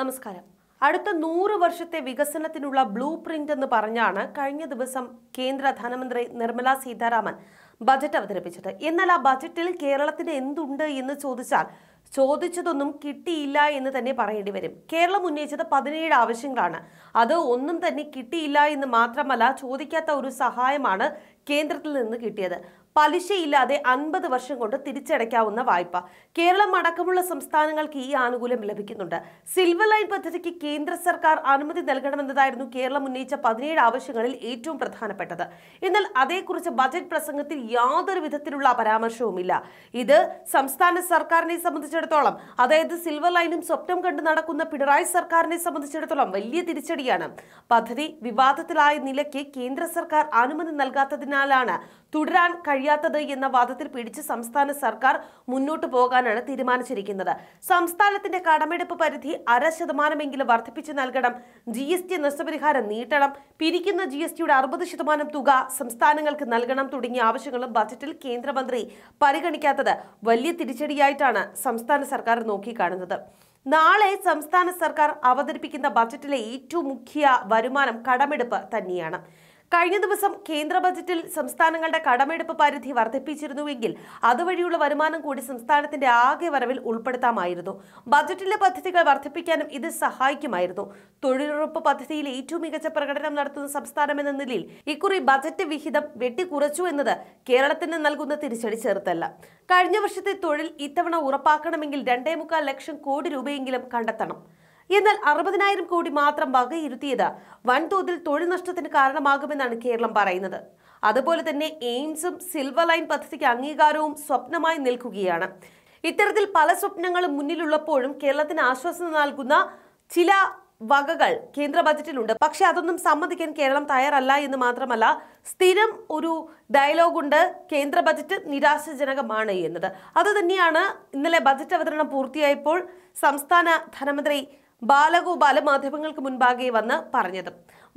നമസ്കാരം അടുത്ത നൂറ് വർഷത്തെ വികസനത്തിനുള്ള ബ്ലൂ പ്രിന്റ് എന്ന് പറഞ്ഞാണ് കഴിഞ്ഞ ദിവസം കേന്ദ്ര ധനമന്ത്രി നിർമ്മല സീതാരാമൻ ബജറ്റ് അവതരിപ്പിച്ചത് എന്നാൽ ആ ബജറ്റിൽ കേരളത്തിന് എന്തുണ്ട് എന്ന് ചോദിച്ചാൽ ചോദിച്ചതൊന്നും കിട്ടിയില്ല എന്ന് തന്നെ പറയേണ്ടി വരും കേരളം ഉന്നയിച്ചത് പതിനേഴ് ആവശ്യങ്ങളാണ് അത് ഒന്നും തന്നെ കിട്ടിയില്ല എന്ന് മാത്രമല്ല ചോദിക്കാത്ത ഒരു സഹായമാണ് കേന്ദ്രത്തിൽ നിന്ന് കിട്ടിയത് പലിശയില്ലാതെ അൻപത് വർഷം കൊണ്ട് തിരിച്ചടയ്ക്കാവുന്ന വായ്പ കേരളം അടക്കമുള്ള സംസ്ഥാനങ്ങൾക്ക് ഈ ആനുകൂല്യം ലഭിക്കുന്നുണ്ട് സിൽവർ ലൈൻ പദ്ധതിക്ക് കേന്ദ്ര സർക്കാർ അനുമതി നൽകണമെന്നതായിരുന്നു കേരളം ഉന്നയിച്ച പതിനേഴ് ആവശ്യങ്ങളിൽ ഏറ്റവും പ്രധാനപ്പെട്ടത് എന്നാൽ അതേക്കുറിച്ച് ബജറ്റ് പ്രസംഗത്തിൽ യാതൊരു വിധത്തിലുള്ള പരാമർശവുമില്ല ഇത് സംസ്ഥാന സർക്കാരിനെ സംബന്ധിച്ചിടത്തോളം അതായത് സിൽവർ ലൈനും സ്വപ്നം കണ്ട് നടക്കുന്ന പിണറായി സർക്കാരിനെ സംബന്ധിച്ചിടത്തോളം വലിയ തിരിച്ചടിയാണ് പദ്ധതി വിവാദത്തിലായ നിലയ്ക്ക് കേന്ദ്ര സർക്കാർ അനുമതി നൽകാത്തതിനാലാണ് തുടരാൻ കഴിയാത്തത് എന്ന വാദത്തിൽ പിടിച്ച് സംസ്ഥാന സർക്കാർ മുന്നോട്ടു പോകാനാണ് തീരുമാനിച്ചിരിക്കുന്നത് സംസ്ഥാനത്തിന്റെ കടമെടുപ്പ് പരിധി അര ശതമാനമെങ്കിലും വർദ്ധിപ്പിച്ചു നൽകണം ജി എസ് ടി നഷ്ടപരിഹാരം നീട്ടണം പിരിക്കുന്ന ജി എസ് ടിയുടെ അറുപത് ശതമാനം തുക സംസ്ഥാനങ്ങൾക്ക് നൽകണം തുടങ്ങിയ ആവശ്യങ്ങളും ബജറ്റിൽ കേന്ദ്രമന്ത്രി പരിഗണിക്കാത്തത് വലിയ തിരിച്ചടിയായിട്ടാണ് സംസ്ഥാന സർക്കാർ നോക്കിക്കാണുന്നത് നാളെ സംസ്ഥാന സർക്കാർ അവതരിപ്പിക്കുന്ന ബജറ്റിലെ ഏറ്റവും മുഖ്യ വരുമാനം കടമെടുപ്പ് തന്നെയാണ് കഴിഞ്ഞ ദിവസം കേന്ദ്ര ബജറ്റിൽ സംസ്ഥാനങ്ങളുടെ കടമെടുപ്പ് പരിധി വർദ്ധിപ്പിച്ചിരുന്നുവെങ്കിൽ അതുവഴിയുള്ള വരുമാനം കൂടി സംസ്ഥാനത്തിന്റെ ആകെ വരവിൽ ഉൾപ്പെടുത്താമായിരുന്നു ബജറ്റിലെ പദ്ധതികൾ വർദ്ധിപ്പിക്കാനും ഇത് സഹായിക്കുമായിരുന്നു തൊഴിലുറപ്പ് പദ്ധതിയിൽ ഏറ്റവും മികച്ച പ്രകടനം നടത്തുന്ന സംസ്ഥാനമെന്ന നിലയിൽ ഇക്കുറി ബജറ്റ് വിഹിതം വെട്ടിക്കുറച്ചു എന്നത് കേരളത്തിന് നൽകുന്ന തിരിച്ചടി ചെറുത്തല്ല കഴിഞ്ഞ വർഷത്തെ തൊഴിൽ ഇത്തവണ ഉറപ്പാക്കണമെങ്കിൽ രണ്ടേ ലക്ഷം കോടി രൂപയെങ്കിലും കണ്ടെത്തണം എന്നാൽ അറുപതിനായിരം കോടി മാത്രം വകയിരുത്തിയത് വൻതോതിൽ തൊഴിൽ നഷ്ടത്തിന് കാരണമാകുമെന്നാണ് കേരളം പറയുന്നത് അതുപോലെ തന്നെ എയിംസും സിൽവർ ലൈൻ പദ്ധതിക്ക് അംഗീകാരവും സ്വപ്നമായി നിൽക്കുകയാണ് ഇത്തരത്തിൽ പല സ്വപ്നങ്ങളും മുന്നിലുള്ളപ്പോഴും കേരളത്തിന് ആശ്വാസം നൽകുന്ന ചില വകകൾ കേന്ദ്ര ബജറ്റിലുണ്ട് പക്ഷെ അതൊന്നും സമ്മതിക്കാൻ കേരളം തയ്യാറല്ല എന്ന് മാത്രമല്ല സ്ഥിരം ഒരു ഡയലോഗുണ്ട് കേന്ദ്ര ബജറ്റ് നിരാശാജനകമാണ് എന്നത് അതുതന്നെയാണ് ഇന്നലെ ബജറ്റ് അവതരണം പൂർത്തിയായപ്പോൾ സംസ്ഥാന ധനമന്ത്രി ബാലഗോപാല് മാധ്യമങ്ങൾക്ക് മുൻപാകെ വന്ന് പറഞ്ഞത്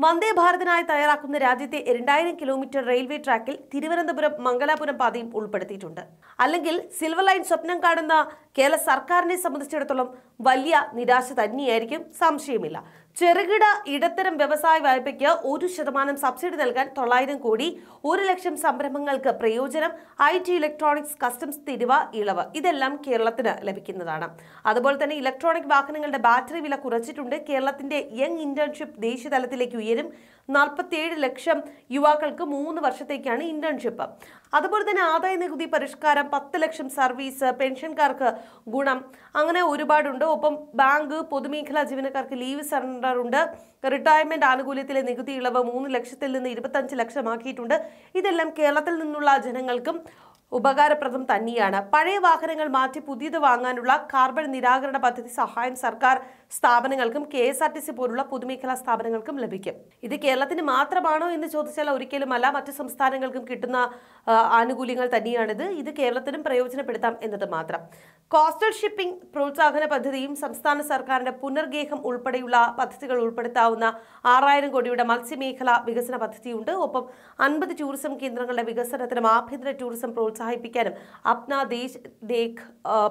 വന്ദേ ഭാരതിനായി തയ്യാറാക്കുന്ന രാജ്യത്തെ രണ്ടായിരം കിലോമീറ്റർ റെയിൽവേ ട്രാക്കിൽ തിരുവനന്തപുരം മംഗലാപുരം പാതയും ഉൾപ്പെടുത്തിയിട്ടുണ്ട് അല്ലെങ്കിൽ സിൽവർ ലൈൻ സ്വപ്നം കാണുന്ന കേരള സർക്കാരിനെ സംബന്ധിച്ചിടത്തോളം വലിയ നിരാശ തന്നെയായിരിക്കും സംശയമില്ല ചെറുകിട ഇടത്തരം വ്യവസായ വായ്പയ്ക്ക് ഒരു ശതമാനം സബ്സിഡി നൽകാൻ തൊള്ളായിരം കോടി ഒരു ലക്ഷം സംരംഭങ്ങൾക്ക് പ്രയോജനം ഐ ടി ഇലക്ട്രോണിക്സ് കസ്റ്റംസ് തിരുവ ഇളവ് ഇതെല്ലാം കേരളത്തിന് ലഭിക്കുന്നതാണ് അതുപോലെ തന്നെ ഇലക്ട്രോണിക് വാഹനങ്ങളുടെ ബാറ്ററി വില കുറച്ചിട്ടുണ്ട് കേരളത്തിന്റെ യങ് ഇന്റേൺഷിപ്പ് ദേശീയ തലത്തിലേക്ക് ഉയരും നാൽപ്പത്തിയേഴ് ലക്ഷം യുവാക്കൾക്ക് മൂന്ന് വർഷത്തേക്കാണ് ഇന്റേൺഷിപ്പ് അതുപോലെ തന്നെ ആദായ നികുതി പരിഷ്കാരം പത്ത് ലക്ഷം സർവീസ് പെൻഷൻകാർക്ക് ഗുണം അങ്ങനെ ഒരുപാടുണ്ട് ഒപ്പം ബാങ്ക് പൊതുമേഖലാ ജീവനക്കാർക്ക് ലീവ് ഉണ്ട് റിട്ടയർമെന്റ് ആനുകൂല്യത്തിലെ നികുതി ഇളവ് മൂന്ന് ലക്ഷത്തിൽ നിന്ന് ഇരുപത്തഞ്ച് ലക്ഷമാക്കിയിട്ടുണ്ട് ഇതെല്ലാം കേരളത്തിൽ നിന്നുള്ള ജനങ്ങൾക്കും ഉപകാരപ്രദം തന്നെയാണ് പഴയ വാഹനങ്ങൾ മാറ്റി പുതിയത് വാങ്ങാനുള്ള കാർബൺ നിരാകരണ പദ്ധതി സഹായം സർക്കാർ സ്ഥാപനങ്ങൾക്കും K S R T C പോലുള്ള പൊതുമേഖലാ സ്ഥാപനങ്ങൾക്കും ലഭിക്കും ഇത് കേരളത്തിന് മാത്രമാണോ എന്ന് ചോദിച്ചാൽ ഒരിക്കലുമല്ല മറ്റു സംസ്ഥാനങ്ങൾക്കും കിട്ടുന്ന ആനുകൂല്യങ്ങൾ തന്നെയാണിത് ഇത് കേരളത്തിനും പ്രയോജനപ്പെടുത്താം എന്നത് മാത്രം കോസ്റ്റൽ ഷിപ്പിംഗ് പ്രോത്സാഹന പദ്ധതിയും സംസ്ഥാന സർക്കാരിന്റെ പുനർഗേഹം ഉൾപ്പെടെയുള്ള പദ്ധതികൾ ഉൾപ്പെടുത്താവുന്ന ആറായിരം കോടിയുടെ മത്സ്യമേഖല വികസന പദ്ധതിയുണ്ട് ഒപ്പം അൻപത് ടൂറിസം കേന്ദ്രങ്ങളുടെ വികസനത്തിനും ആഭ്യന്തര ടൂറിസം പ്രോത്സാഹന പ്രോത്സാഹിപ്പിക്കാനും അപ്ന ദേശ് ദേഖ്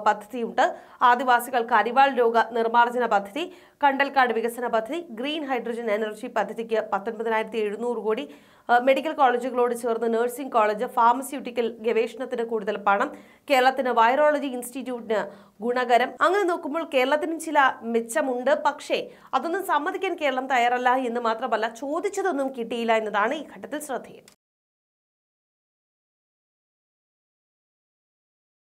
പദ്ധതിയുണ്ട് ആദിവാസികൾക്ക് അരിവാൾ രോഗ നിർമ്മാർജ്ജന പദ്ധതി കണ്ടൽക്കാട് വികസന പദ്ധതി ഗ്രീൻ ഹൈഡ്രജൻ എനർജി പദ്ധതിക്ക് പത്തൊൻപതിനായിരത്തി എഴുന്നൂറ് കോടി മെഡിക്കൽ കോളേജുകളോട് ചേർന്ന് നഴ്സിംഗ് കോളേജ് ഫാർമസ്യൂട്ടിക്കൽ ഗവേഷണത്തിന് കൂടുതൽ പണം കേരളത്തിന് വൈറോളജി ഇൻസ്റ്റിറ്റ്യൂട്ടിന് ഗുണകരം അങ്ങനെ നോക്കുമ്പോൾ കേരളത്തിനും ചില മെച്ചമുണ്ട് പക്ഷേ അതൊന്നും സമ്മതിക്കാൻ കേരളം തയ്യാറല്ല എന്ന് മാത്രമല്ല ചോദിച്ചതൊന്നും കിട്ടിയില്ല എന്നതാണ് ഈ ഘട്ടത്തിൽ ശ്രദ്ധേയം